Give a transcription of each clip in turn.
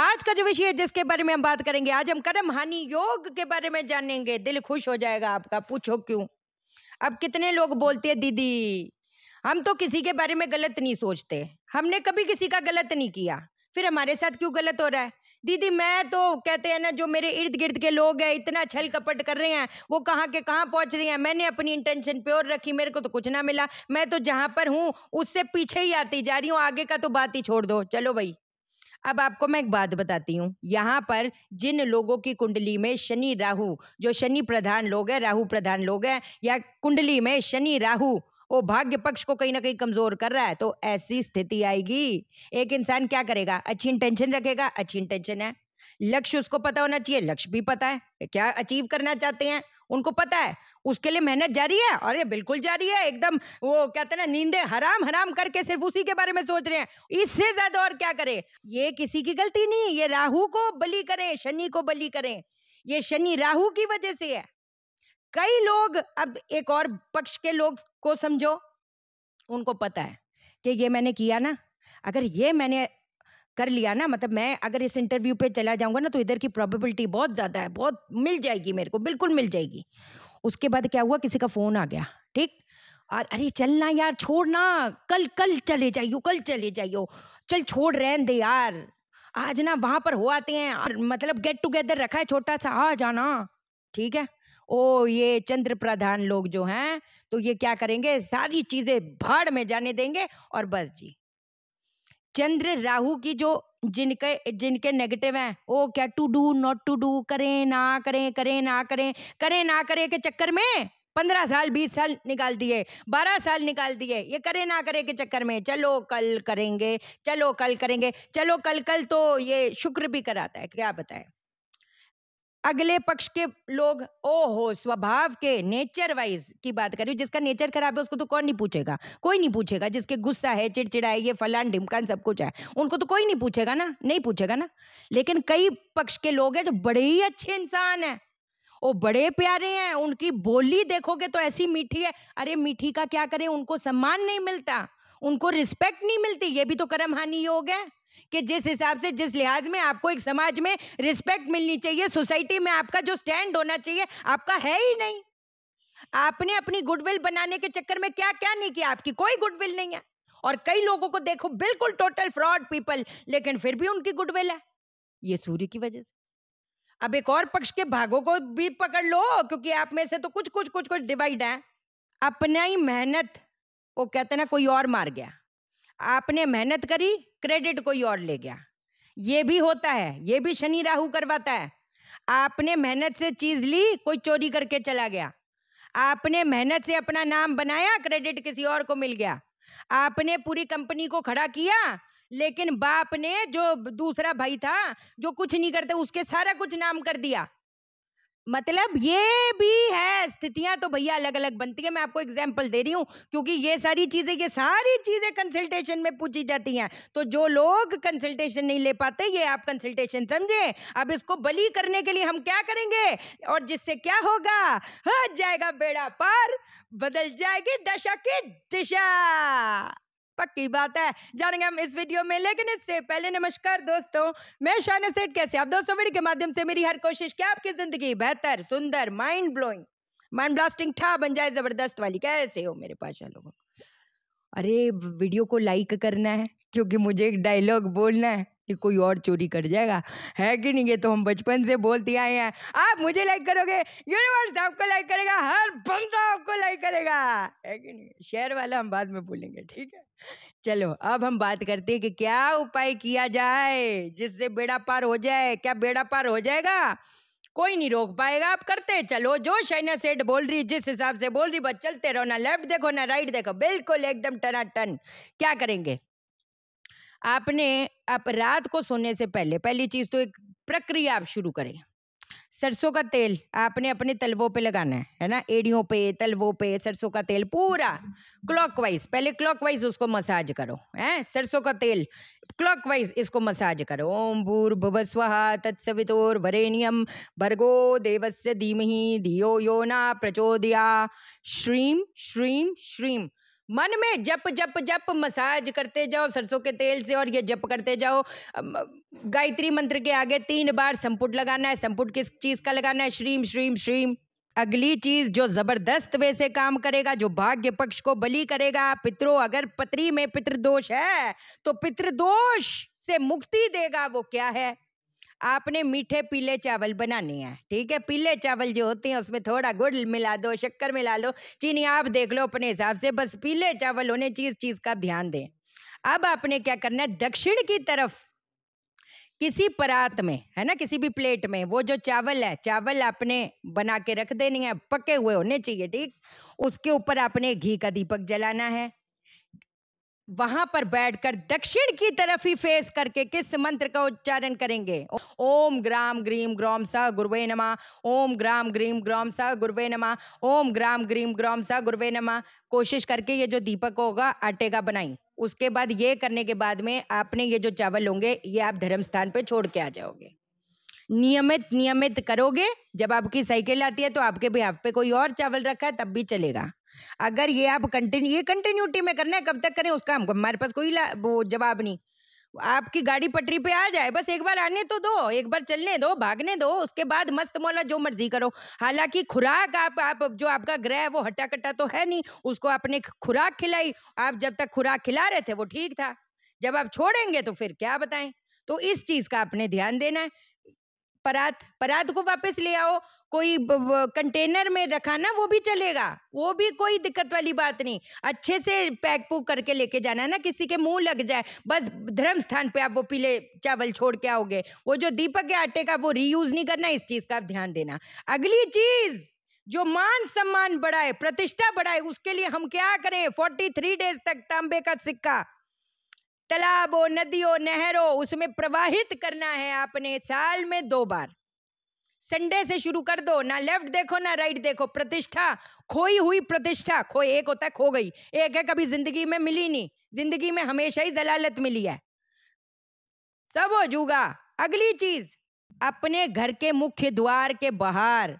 आज का जो विषय है जिसके बारे में हम बात करेंगे आज हम कर्म हानि योग के बारे में जानेंगे दिल खुश हो जाएगा आपका पूछो क्यों अब कितने लोग बोलते हैं दीदी हम तो किसी के बारे में गलत नहीं सोचते हमने कभी किसी का गलत नहीं किया फिर हमारे साथ क्यों गलत हो रहा है दीदी मैं तो कहते हैं ना जो मेरे इर्द गिर्द के लोग हैं इतना छल कपट कर रहे हैं वो कहाँ के कहाँ पहुँच रहे हैं मैंने अपनी इंटेंशन प्योर रखी मेरे को तो कुछ ना मिला मैं तो जहाँ पर हूँ उससे पीछे ही आती जा रही हूँ आगे का तो बात ही छोड़ दो चलो भाई अब आपको मैं एक बात बताती हूँ यहाँ पर जिन लोगों की कुंडली में शनि राहु जो शनि प्रधान लोग हैं राहु प्रधान लोग हैं या कुंडली में शनि राहु वो भाग्य पक्ष को कहीं ना कहीं कमजोर कर रहा है तो ऐसी स्थिति आएगी एक इंसान क्या करेगा अच्छी इंटेंशन रखेगा अच्छी इंटेंशन है लक्ष्य उसको पता होना चाहिए लक्ष्य भी पता है क्या अचीव करना चाहते हैं उनको पता है उसके लिए मेहनत जारी है अरे बिल्कुल जारी है एकदम वो कहते ना नींदे हराम हराम करके सिर्फ उसी के बारे में सोच रहे हैं इससे ज्यादा और क्या करे ये किसी की गलती नहीं ये राहु को बली करें शनि को बली करें ये शनि राहु की वजह से है कई लोग अब एक और पक्ष के लोग को समझो उनको पता है कि ये मैंने किया ना अगर ये मैंने कर लिया ना मतलब मैं अगर इस इंटरव्यू पे चला जाऊंगा ना तो इधर की प्रोबेबिलिटी बहुत ज़्यादा है बहुत मिल जाएगी मेरे को बिल्कुल मिल जाएगी उसके बाद क्या हुआ किसी का फ़ोन आ गया ठीक और अरे चलना यार छोड़ना कल कल चले जाइयो कल चले जाइयो चल छोड़ रहन दे यार आज ना वहाँ पर हो आते हैं और मतलब गेट टुगेदर रखा है छोटा सा आ जाना ठीक है ओ ये चंद्र प्रधान लोग जो हैं तो ये क्या करेंगे सारी चीज़ें भाड़ में जाने देंगे और बस जी चंद्र राहु की जो जिनके जिनके नेगेटिव हैं ओ क्या to do not to do करें ना करें करें ना करें करें ना करें के चक्कर में पंद्रह साल बीस साल निकाल दिए बारह साल निकाल दिए ये करें ना करे के चक्कर में चलो कल करेंगे चलो कल करेंगे चलो कल कल तो ये शुक्र भी कराता है क्या बताएं अगले पक्ष के लोग ओ हो स्वभाव के नेचर वाइज की बात करी जिसका नेचर खराब है उसको तो कौन नहीं पूछेगा कोई नहीं पूछेगा जिसके गुस्सा है चिड़चिड़ा है ये फलान ढिमकान सब कुछ है उनको तो कोई नहीं पूछेगा ना नहीं पूछेगा ना लेकिन कई पक्ष के लोग हैं जो बड़े ही अच्छे इंसान हैं वो बड़े प्यारे हैं उनकी बोली देखोगे तो ऐसी मीठी है अरे मीठी का क्या करें उनको सम्मान नहीं मिलता उनको रिस्पेक्ट नहीं मिलती ये भी तो कर्म हानि योग है कि जिस हिसाब से जिस लिहाज में आपको एक समाज में रिस्पेक्ट मिलनी चाहिए सोसाइटी में आपका जो स्टैंड होना चाहिए आपका है ही नहीं आपने अपनी गुडविल बनाने के चक्कर में क्या क्या नहीं किया आपकी कोई गुडविल नहीं है और कई लोगों को देखो बिल्कुल टोटल फ्रॉड पीपल लेकिन फिर भी उनकी गुडविल है ये सूर्य की वजह से अब एक और पक्ष के भागों को भी पकड़ लो क्योंकि आप में से तो कुछ कुछ कुछ कुछ डिवाइड है अपना ही मेहनत वो कहते ना कोई और मार गया आपने मेहनत करी क्रेडिट कोई और ले गया ये भी होता है ये भी शनि राहु करवाता है आपने मेहनत से चीज ली कोई चोरी करके चला गया आपने मेहनत से अपना नाम बनाया क्रेडिट किसी और को मिल गया आपने पूरी कंपनी को खड़ा किया लेकिन बाप ने जो दूसरा भाई था जो कुछ नहीं करते उसके सारा कुछ नाम कर दिया मतलब ये भी है स्थितियां तो भैया अलग अलग बनती है मैं आपको एग्जाम्पल दे रही हूँ क्योंकि ये सारी चीजें ये सारी चीजें कंसल्टेशन में पूछी जाती हैं तो जो लोग कंसल्टेशन नहीं ले पाते ये आप कंसल्टेशन समझे अब इसको बली करने के लिए हम क्या करेंगे और जिससे क्या होगा हट जाएगा बेड़ा पार बदल जाएगी दशा की दिशा पक्की बात है जानेंगे हम इस वीडियो में लेकिन इससे पहले नमस्कार दोस्तों मैं शाना सेठ कैसे आप दोस्तों वीडियो के माध्यम से मेरी हर कोशिश क्या आपकी जिंदगी बेहतर सुंदर माइंड ब्लोइंग माइंड ब्लास्टिंग ठा बन जाए जबरदस्त वाली कैसे हो मेरे पास लोगों अरे वीडियो को लाइक करना है क्योंकि मुझे एक डायलॉग बोलना है कि कोई और चोरी कर जाएगा है कि नहीं ये तो हम बचपन से बोलते आए हैं आप मुझे लाइक करोगे यूनिवर्स आपको लाइक करेगा हर बंदा आपको लाइक करेगा है कि नहीं शेयर वाला हम बाद में बोलेंगे ठीक है चलो अब हम बात करते हैं कि क्या उपाय किया जाए जिससे बेड़ा पार हो जाए क्या बेड़ा पार हो जाएगा कोई नहीं रोक पाएगा आप करते चलो जो शाइना सेठ बोल रही जिस हिसाब से बोल रही बस चलते रहो ना लेफ्ट देखो ना राइट देखो बिल्कुल एकदम टना टन क्या करेंगे आपने आप रात को सोने से पहले पहली चीज़ तो एक प्रक्रिया आप शुरू करें सरसों का तेल आपने अपने तलवों पे लगाना है है ना एड़ियों पे तलवों पे सरसों का तेल पूरा क्लॉकवाइज पहले क्लॉकवाइज उसको मसाज करो है सरसों का तेल क्लॉकवाइज इसको मसाज करो ओम भूर भुव स्वाहा तत्सवितोर वरेण्यम भर्गो देवस्य धीमहि धियो यो न प्रचोदया श्रीम श्रीम श्रीम मन में जप जप जप मसाज करते जाओ सरसों के तेल से और ये जप करते जाओ गायत्री मंत्र के आगे तीन बार संपुट लगाना है संपुट किस चीज़ का लगाना है श्रीम श्रीम श्रीम अगली चीज जो जबरदस्त वे से काम करेगा जो भाग्य पक्ष को बली करेगा पितरों अगर पत्री में पितृदोष है तो पितृदोष से मुक्ति देगा वो क्या है आपने मीठे पीले चावल बनाने हैं ठीक है पीले चावल जो होते हैं उसमें थोड़ा गुड़ मिला दो शक्कर मिला लो चीनी आप देख लो अपने हिसाब से बस पीले चावल होने चीज चीज का ध्यान दें अब आपने क्या करना है दक्षिण की तरफ किसी परात में है ना किसी भी प्लेट में वो जो चावल है चावल आपने बना के रख देनी है पके हुए होने चाहिए ठीक उसके ऊपर आपने घी का दीपक जलाना है वहां पर बैठकर दक्षिण की तरफ ही फेस करके किस मंत्र का उच्चारण करेंगे ओम ग्राम ग्रीम ग्रोम स गुरुवे नमा ओम ग्राम ग्रीम ग्रोम स गुरुवे नमा ओम ग्राम ग्रीम ग्रोम स गुरुवे नमा कोशिश करके ये जो दीपक होगा आटे का बनाई उसके बाद ये करने के बाद में आपने ये जो चावल होंगे ये आप धर्म स्थान पे छोड़ के आ जाओगे नियमित नियमित करोगे जब आपकी साइकिल आती है तो आपके भी आप पे कोई और चावल रखा है तब भी चलेगा अगर ये आप कंटिन्यू ये कंटिन्यूटी में करना है कब तक करें उसका हमको हमारे पास कोई वो जवाब नहीं आपकी गाड़ी पटरी पे आ जाए बस एक बार आने तो दो एक बार चलने दो भागने दो उसके बाद मस्त मौला जो मर्जी करो हालांकि खुराक आप आप जो आपका ग्रह है वो हटा कट्टा तो है नहीं उसको आपने खुराक खिलाई आप जब तक खुराक खिला रहे थे वो ठीक था जब आप छोड़ेंगे तो फिर क्या बताएं तो इस चीज़ का आपने ध्यान देना है परात परात को वापस ले आओ कोई कंटेनर में रखा ना वो भी चलेगा वो भी कोई दिक्कत वाली बात नहीं अच्छे से पैक पुक करके लेके जाना ना किसी के मुंह लग जाए बस धर्म स्थान पे आप वो पीले चावल छोड़ के आओगे वो जो दीपक के आटे का वो रीयूज नहीं करना इस चीज़ का आप ध्यान देना अगली चीज़ जो मान सम्मान बढ़ाए प्रतिष्ठा बढ़ाए उसके लिए हम क्या करें फोर्टी थ्री डेज तक तांबे का सिक्का तालाबों नदियों नहरों उसमें प्रवाहित करना है आपने साल में दो बार संडे से शुरू कर दो ना लेफ्ट देखो ना राइट देखो प्रतिष्ठा खोई हुई प्रतिष्ठा खोई एक होता है खो गई एक है कभी जिंदगी में मिली नहीं जिंदगी में हमेशा ही जलालत मिली है सब हो जूगा अगली चीज अपने घर के मुख्य द्वार के बाहर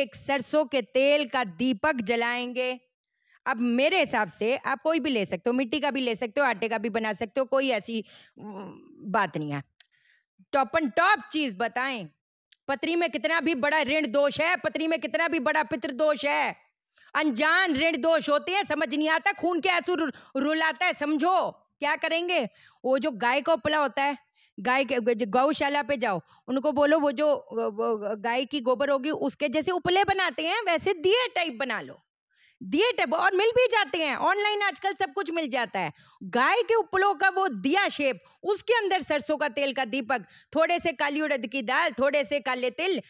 एक सरसों के तेल का दीपक जलाएंगे अब मेरे हिसाब से आप कोई भी ले सकते हो मिट्टी का भी ले सकते हो आटे का भी बना सकते हो कोई ऐसी बात नहीं है टॉप एंड टॉप चीज बताएं पत्री में कितना भी बड़ा ऋण दोष है पत्री में कितना भी बड़ा पितृ दोष है अनजान ऋण दोष होते हैं समझ नहीं आता खून के आंसू रुलाता है समझो क्या करेंगे वो जो गाय का उपला होता है गाय के गौशाला पे जाओ उनको बोलो वो जो गाय की गोबर होगी उसके जैसे उपले बनाते हैं वैसे दिए टाइप बना लो दिए टेप और मिल भी जाते हैं ऑनलाइन आजकल सब कुछ मिल जाता है गाय के उपलों का वो दिया शेप उसके अंदर सरसों का तेल का दीपक थोड़े से काली उड़द की दाल थोड़े से काले तिल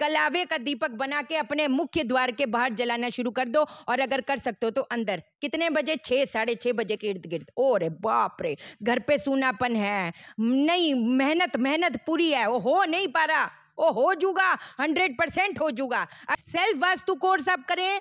कलावे का दीपक बना के अपने मुख्य द्वार के बाहर जलाना शुरू कर दो और अगर कर सकते हो तो अंदर कितने बजे छः साढ़े छः बजे के इर्द गिर्द ओ रे बाप रे घर पे सूनापन है नहीं मेहनत मेहनत पूरी है वो हो नहीं पा रहा वो हो जूगा हंड्रेड परसेंट हो जूगा सेल्फ वास्तु कोर्स आप करें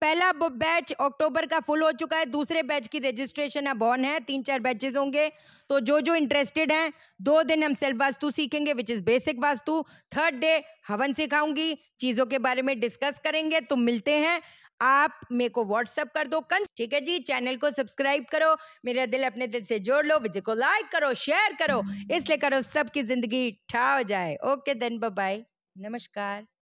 पहला बैच अक्टूबर का फुल हो चुका है दूसरे बैच की रजिस्ट्रेशन अब ऑन है तीन चार बैचेज होंगे तो जो जो इंटरेस्टेड हैं दो दिन हम सेल्फ वास्तु सीखेंगे which is basic vastu third day havan सिखाऊंगी चीज़ों के बारे में डिस्कस करेंगे तो मिलते हैं आप मेरे को व्हाट्सअप कर दो कंस ठीक है जी चैनल को सब्सक्राइब करो मेरा दिल अपने दिल से जोड़ लो विजय को लाइक करो शेयर करो इसलिए करो सबकी ज़िंदगी ठा हो जाए ओके देन बाय नमस्कार